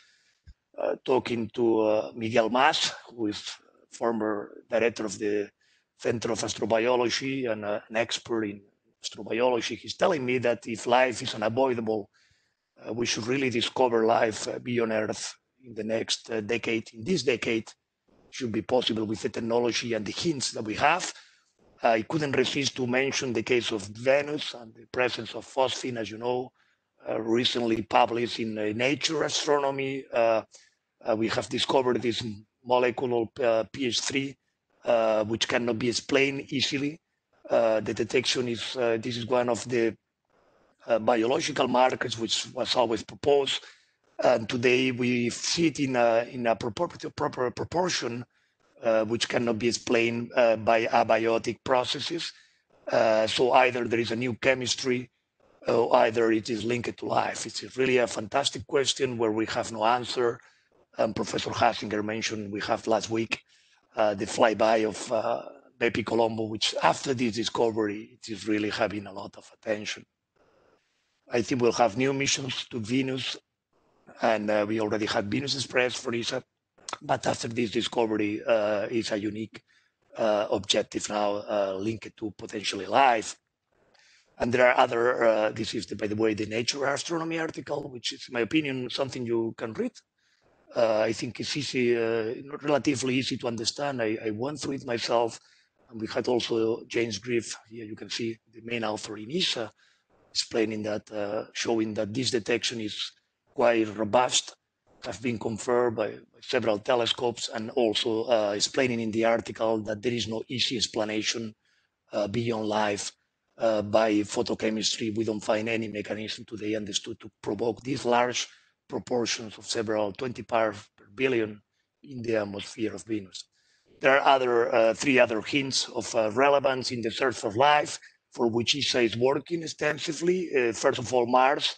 uh, talking to uh, miguel mas who is former director of the center of astrobiology and uh, an expert in astrobiology he's telling me that if life is unavoidable uh, we should really discover life uh, beyond earth in the next uh, decade in this decade should be possible with the technology and the hints that we have I uh, couldn't resist to mention the case of Venus and the presence of phosphine, as you know, uh, recently published in uh, Nature Astronomy. Uh, uh we have discovered this molecule uh, pH3, which cannot be explained easily. the detection is this is one of the biological markers which was always proposed. And today we see it in a, in a proper, proper proportion uh, which cannot be explained uh, by abiotic processes. Uh, so either there is a new chemistry, or either it is linked to life. It's really a fantastic question where we have no answer. Um, Professor Hassinger mentioned we have last week the flyby of Bepi Colombo, which after this discovery, it is really having a lot of attention. I think we'll have new missions to Venus, and uh, we already had Venus Express for ESA. But after this discovery, uh, it's a unique uh, objective now uh, linked to potentially life. And there are other, uh, this is, the, by the way, the Nature Astronomy article, which is, in my opinion, something you can read. Uh, I think it's easy, relatively easy to understand. I, I went through it myself. And we had also James Griff, here you can see the main author in ESA, explaining that, uh, showing that this detection is quite robust have been confirmed by several telescopes and also uh, explaining in the article that there is no easy explanation uh, beyond life uh, by photochemistry. We don't find any mechanism today understood to provoke these large proportions of several 20 parts per billion in the atmosphere of Venus. There are other uh, three other hints of uh, relevance in the search for life, for which ESA is working extensively. Uh, first of all, Mars,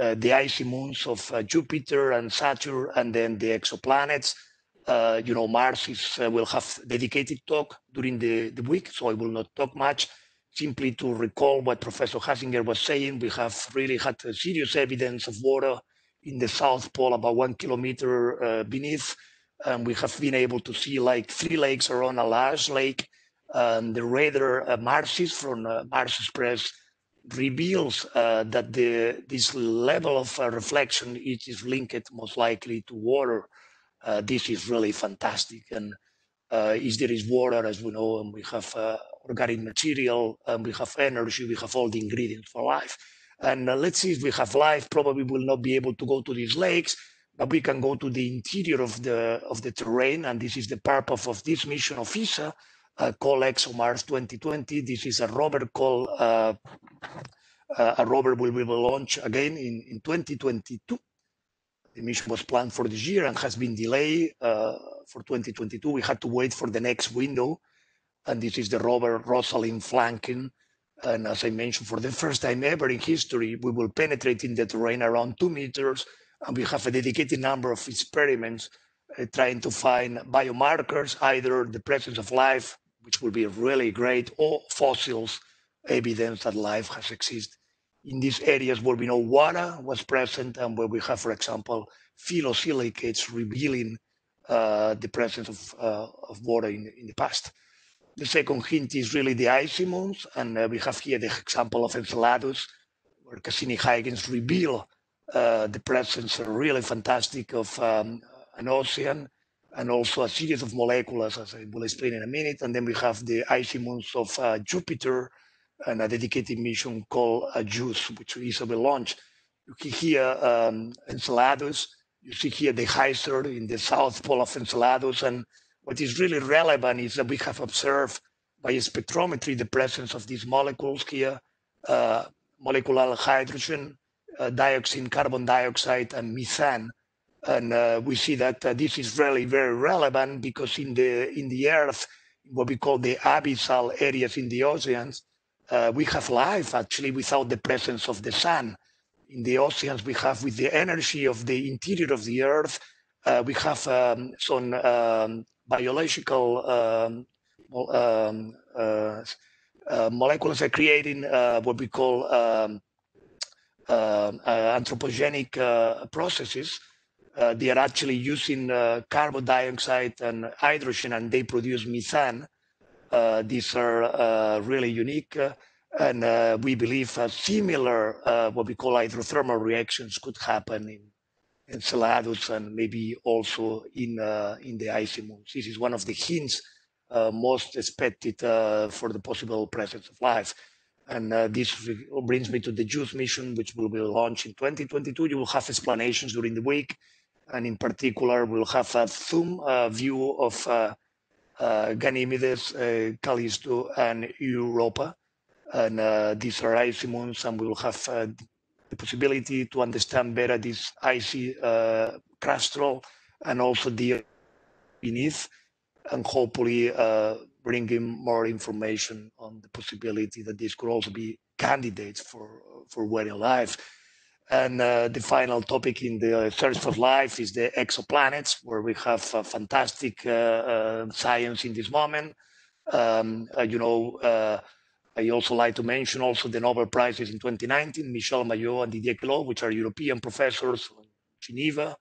uh, the icy moons of uh, Jupiter and Saturn, and then the exoplanets. Uh, you know, Mars is, uh, will have dedicated talk during the, the week, so I will not talk much. Simply to recall what Professor Hassinger was saying, we have really had uh, serious evidence of water in the South Pole, about one kilometer beneath. And we have been able to see like three lakes around a large lake. Um, the radar Marsis from Mars Express reveals uh, that the, this level of uh, reflection it is linked most likely to water. Uh, this is really fantastic. And uh, if there is water, as we know, and we have uh, organic material, and we have energy, we have all the ingredients for life. And uh, let's see if we have life, probably we'll not be able to go to these lakes, but we can go to the interior of the of the terrain. And this is the purpose of this mission of ESA, uh, call ExoMars 2020. This is a rover call. Uh, uh, a rover will be launched again in, in 2022. The mission was planned for this year and has been delayed for 2022. We had to wait for the next window, and this is the rover Rosalind flanking. And as I mentioned, for the first time ever in history, we will penetrate in the terrain around two meters, and we have a dedicated number of experiments uh, trying to find biomarkers, either the presence of life which will be really great, or fossils, evidence that life has existed in these areas where we know water was present and where we have, for example, phyllosilicates revealing uh, the presence of, uh, of water in, in, the past. The second hint is really the isomons, and uh, we have here the example of Enceladus, where Cassini-Huygens reveal uh, the presence, really fantastic, of um, an ocean and also a series of molecules, as I will explain in a minute. And then we have the icy moons of uh, Jupiter and a dedicated mission called uh, JUICE, which Isabel launched. You see here um, Enceladus. You see here the Heiser in the south pole of Enceladus. And what is really relevant is that we have observed by spectrometry the presence of these molecules here, uh, molecular hydrogen, uh, dioxin, carbon dioxide, and methane and uh, we see that uh, this is really very relevant because in the in the earth what we call the abyssal areas in the oceans uh, we have life actually without the presence of the sun in the oceans we have with the energy of the interior of the earth uh, we have um, some um, biological um, um uh, uh, molecules are creating what we call um, um, anthropogenic processes uh, they are actually using uh, carbon dioxide and hydrogen, and they produce methane. Uh, these are uh, really unique, uh, and we believe similar what we call hydrothermal reactions could happen in Enceladus and maybe also in in the icy moons. This is one of the hints most expected for the possible presence of life. And uh, this brings me to the JUICE mission, which will be launched in 2022. You will have explanations during the week and in particular, we'll have a zoom view of uh, uh, Ganymedes, uh, Callisto, and Europa, and these are icy moons, and we will have the possibility to understand better this icy crustal and also the beneath, and hopefully bringing more information on the possibility that this could also be candidates for for whale life. And uh, the final topic in the uh, Thirst for Life is the exoplanets, where we have fantastic uh, uh, science in this moment. Um, you know, I also like to mention also the Nobel Prizes in 2019, Michel Maillot and Didier Queloz, which are European professors in Geneva,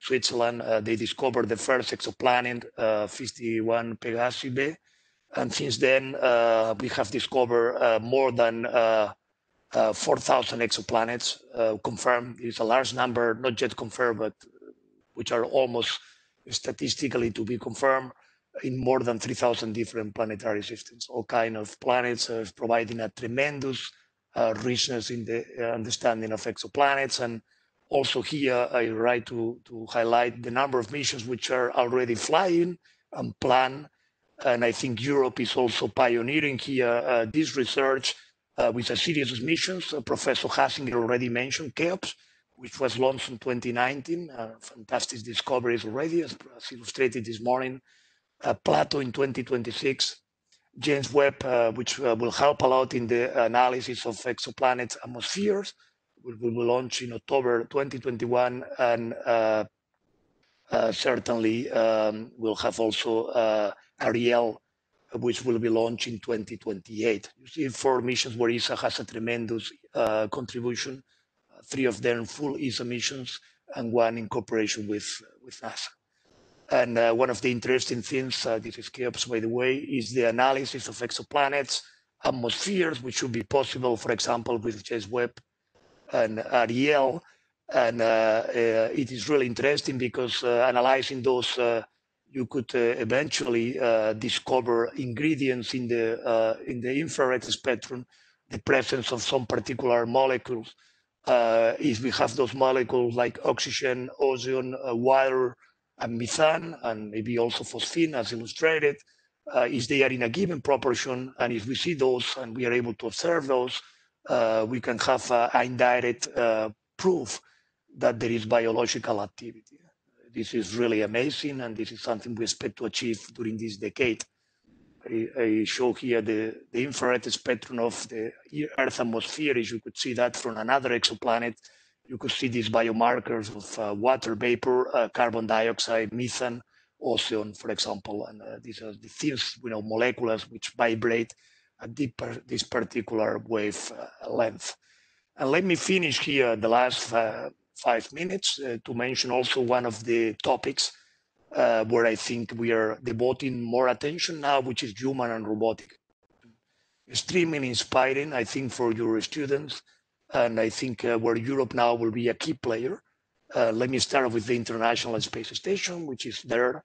Switzerland. Uh, they discovered the first exoplanet, uh, 51 b, And since then, uh, we have discovered more than uh, 4,000 exoplanets uh, confirmed. It's a large number, not yet confirmed, but which are almost statistically to be confirmed in more than 3,000 different planetary systems, all kind of planets, providing a tremendous uh, richness in the uh, understanding of exoplanets. And also here, I write to, to highlight the number of missions which are already flying and planned. And I think Europe is also pioneering here this research uh, with a series of missions. Professor Hassinger already mentioned KEOPS, which was launched in 2019. Uh, fantastic discoveries already, as, as illustrated this morning. Uh, Plato in 2026, James Webb, uh, which uh, will help a lot in the analysis of exoplanets' atmospheres. will, will launch in October 2021, and uh, certainly um, we'll have also Ariel which will be launched in 2028. You see four missions where ESA has a tremendous uh, contribution, three of them full ESA missions and one in cooperation with, with NASA. And uh, one of the interesting things, uh, this is CHEOPS by the way, is the analysis of exoplanets, atmospheres, which should be possible, for example, with James Webb and Ariel. And uh, uh, it is really interesting because analyzing those you could uh, eventually uh, discover ingredients in the uh, in the infrared spectrum, the presence of some particular molecules. if we have those molecules like oxygen, ozone, water, and methane, and maybe also phosphine, as illustrated, uh, if they are in a given proportion, and if we see those and we are able to observe those, uh, we can have uh, indirect proof that there is biological activity this is really amazing, and this is something we expect to achieve during this decade. I, I show here the, the infrared spectrum of the Earth atmosphere. As you could see that from another exoplanet, you could see these biomarkers of uh, water vapor, uh, carbon dioxide, methane, ocean, for example. And uh, these are the things, you know, molecules which vibrate at this particular wave uh, length. And let me finish here the last uh, five minutes uh, to mention also one of the topics uh, where I think we are devoting more attention now, which is human and robotic. Extremely inspiring, I think, for your students, and I think uh, where Europe now will be a key player. let me start with the International Space Station, which is there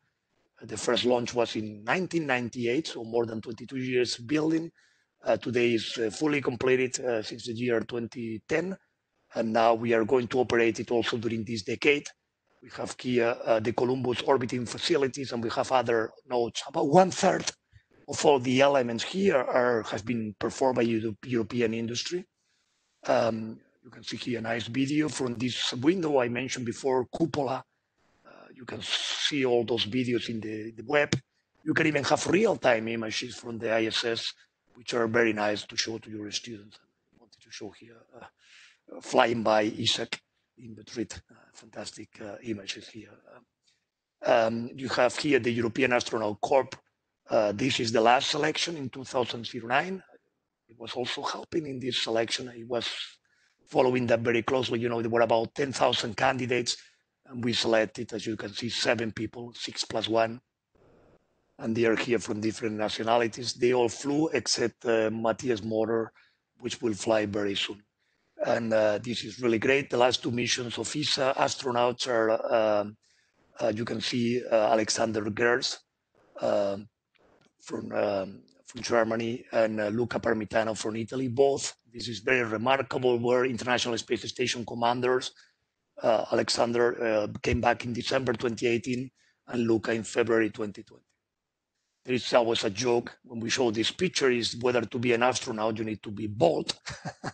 the first launch was in 1998, so more than 22 years building. Uh, today is uh, fully completed uh, since the year 2010 and now we are going to operate it also during this decade. We have here uh, the Columbus orbiting facilities, and we have other nodes. About one third of all the elements here are have been performed by European industry. Um, you can see here a nice video from this window I mentioned before, cupola. Uh, you can see all those videos in the, the web. You can even have real-time images from the ISS, which are very nice to show to your students. I wanted to show here. Uh, flying by Isaac in Madrid. Uh, fantastic uh, images here. Um, you have here the European Astronaut Corp. Uh, this is the last selection in 2009. It was also helping in this selection. It was following that very closely. You know, there were about 10,000 candidates, and we selected, as you can see, seven people, six plus one. And they are here from different nationalities. They all flew except uh, Matthias Morer, which will fly very soon and uh, this is really great. The last two missions of ESA astronauts are, um, uh, you can see uh, Alexander Gerz um, from um, from Germany and uh, Luca Parmitano from Italy. Both this is very remarkable. Were International Space Station commanders. Uh, Alexander came back in December 2018, and Luca in February 2020 there is always a joke when we show this picture is whether to be an astronaut you need to be bald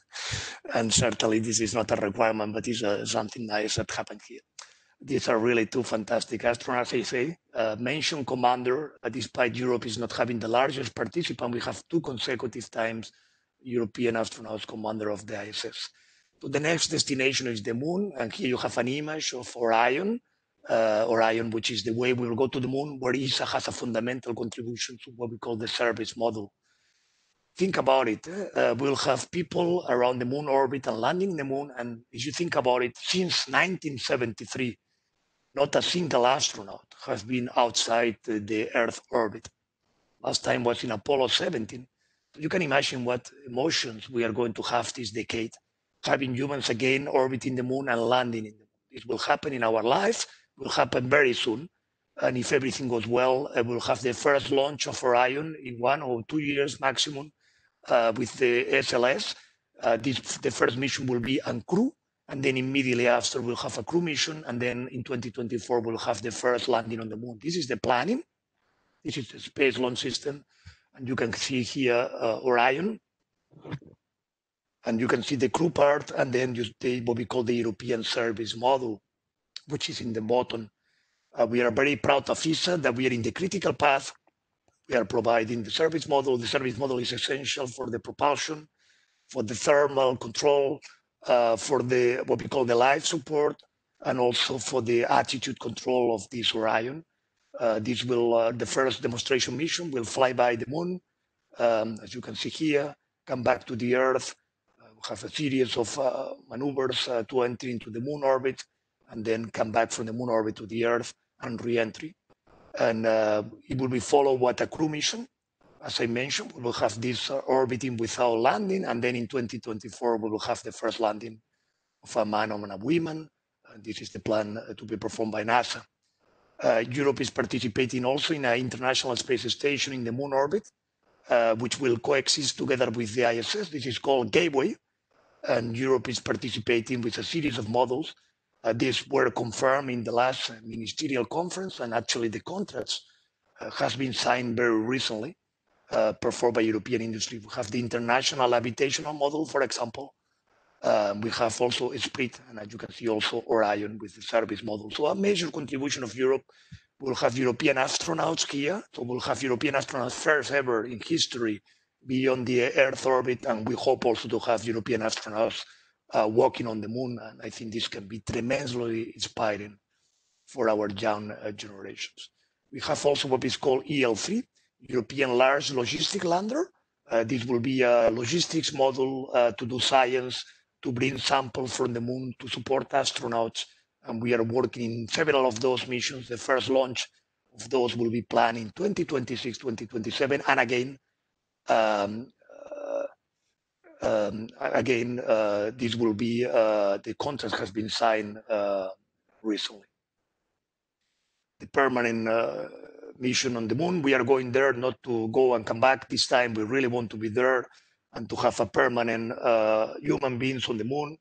and certainly this is not a requirement but it's uh, something nice that happened here these are really two fantastic astronauts i say uh, mention commander despite europe is not having the largest participant we have two consecutive times european astronauts commander of the iss so the next destination is the moon and here you have an image of orion uh, Orion, which is the way we will go to the moon, where ESA has a fundamental contribution to what we call the service model. Think about it. Uh, we'll have people around the moon orbit and landing the moon. And if you think about it, since 1973, not a single astronaut has been outside the Earth orbit. Last time was in Apollo 17. You can imagine what emotions we are going to have this decade, having humans again orbiting the moon and landing in the moon. This will happen in our lives will happen very soon. And if everything goes well, uh, we'll have the first launch of Orion in one or two years maximum uh, with the SLS. Uh, this, the first mission will be uncrew, and then immediately after, we'll have a crew mission, and then in 2024, we'll have the first landing on the moon. This is the planning. This is the Space Launch System, and you can see here, Orion. And you can see the crew part, and then you, the, what we call the European Service Module which is in the bottom. Uh, we are very proud of ISA that we are in the critical path. We are providing the service model. The service model is essential for the propulsion, for the thermal control, uh, for the what we call the life support, and also for the attitude control of this Orion. Uh, this will uh, the first demonstration mission will fly by the moon, um, as you can see here, come back to the Earth, uh, have a series of uh, maneuvers uh, to enter into the moon orbit, and then come back from the moon orbit to the Earth and re-entry. And uh, it will be followed by a crew mission. As I mentioned, we will have this uh, orbiting without landing, and then in 2024 we will have the first landing of a man and a woman. And uh, this is the plan uh, to be performed by NASA. Uh, Europe is participating also in an international space station in the moon orbit, uh, which will coexist together with the ISS. This is called Gateway, and Europe is participating with a series of models uh, these were confirmed in the last uh, ministerial conference, and actually the contracts uh, has been signed very recently, performed by European industry. We have the international habitational model, for example. Um, we have also Split, and as you can see, also Orion with the service model. So a major contribution of Europe will have European astronauts here. So we'll have European astronauts first ever in history beyond the Earth orbit, and we hope also to have European astronauts uh, walking on the moon. And I think this can be tremendously inspiring for our young uh, generations. We have also what is called EL3, European Large Logistic Lander. Uh, this will be a logistics model uh, to do science, to bring samples from the moon to support astronauts. And we are working in several of those missions. The first launch of those will be planned in 2026, 2027. And again, um, um, again, uh, this will be uh, the contract has been signed uh, recently. The permanent mission on the moon. We are going there not to go and come back this time. We really want to be there and to have a permanent uh, human beings on the moon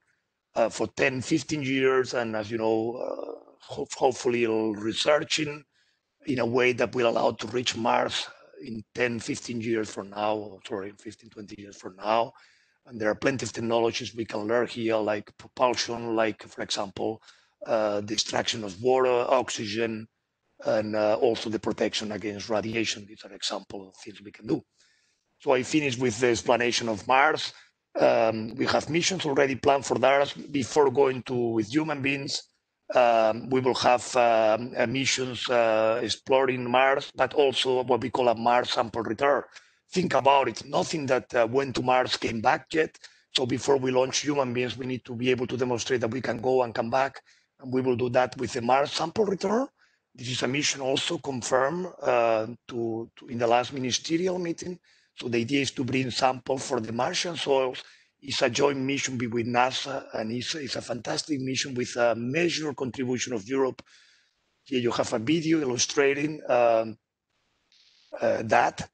uh, for 10, 15 years. And as you know, uh, ho hopefully researching in a way that will allow to reach Mars in 10, 15 years from now, sorry, 15, 20 years from now, and there are plenty of technologies we can learn here, like propulsion, like, for example, uh, the extraction of water, oxygen, and uh, also the protection against radiation. These are examples of things we can do. So I finish with the explanation of Mars. Um, we have missions already planned for Mars before going to with human beings. Um, we will have um, uh, missions uh, exploring Mars, but also what we call a Mars sample return think about it. Nothing that uh, went to Mars came back yet. So before we launch human beings, we need to be able to demonstrate that we can go and come back. And we will do that with the Mars sample return. This is a mission also confirmed uh, to, to, in the last ministerial meeting. So the idea is to bring samples for the Martian soils. It's a joint mission between NASA and ESA. It's a fantastic mission with a major contribution of Europe. Here you have a video illustrating um, uh, that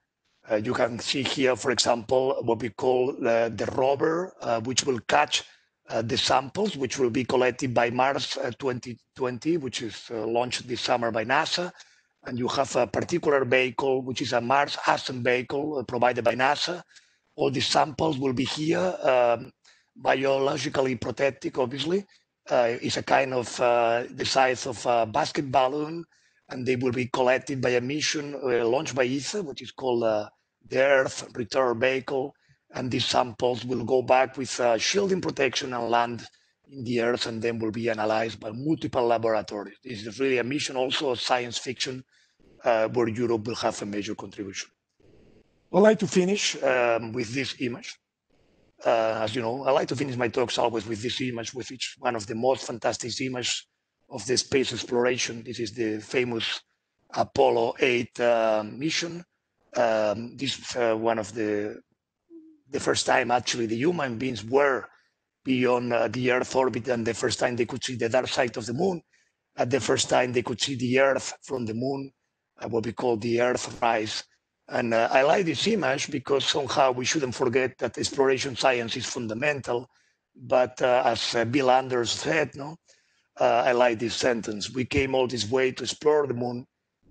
uh, you can see here, for example, what we call uh, the rover, uh, which will catch uh, the samples, which will be collected by Mars 2020, uh, which is uh, launched this summer by NASA. And you have a particular vehicle, which is a Mars ascent vehicle provided by NASA. All the samples will be here, um, biologically protected, obviously. it's a kind of the size of a basket balloon and they will be collected by a mission uh, launched by ESA, which is called uh, the Earth return vehicle, and these samples will go back with uh, shielding protection and land in the Earth, and then will be analyzed by multiple laboratories. This is really a mission, also science fiction, uh, where Europe will have a major contribution. I'd like to finish um, with this image. Uh, as you know, I like to finish my talks always with this image, with each one of the most fantastic images of the space exploration. This is the famous Apollo 8 uh, mission, um, this is uh, one of the the first time actually the human beings were beyond uh, the Earth orbit, and the first time they could see the dark side of the moon, and the first time they could see the Earth from the moon, uh, what we call the Earth rise. And uh, I like this image because somehow we shouldn't forget that exploration science is fundamental. But uh, as uh, Bill Anders said, no, I like this sentence: "We came all this way to explore the moon."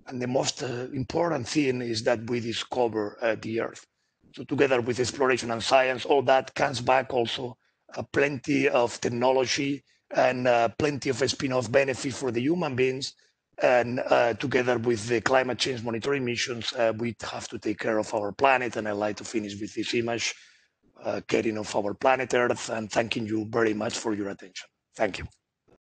and the most uh, important thing is that we discover uh, the Earth. So together with exploration and science, all that comes back also uh, plenty of technology and plenty of spin-off benefit for the human beings. And together with the climate change monitoring missions, we have to take care of our planet. And I'd like to finish with this image, caring of our planet Earth, and thanking you very much for your attention. Thank you.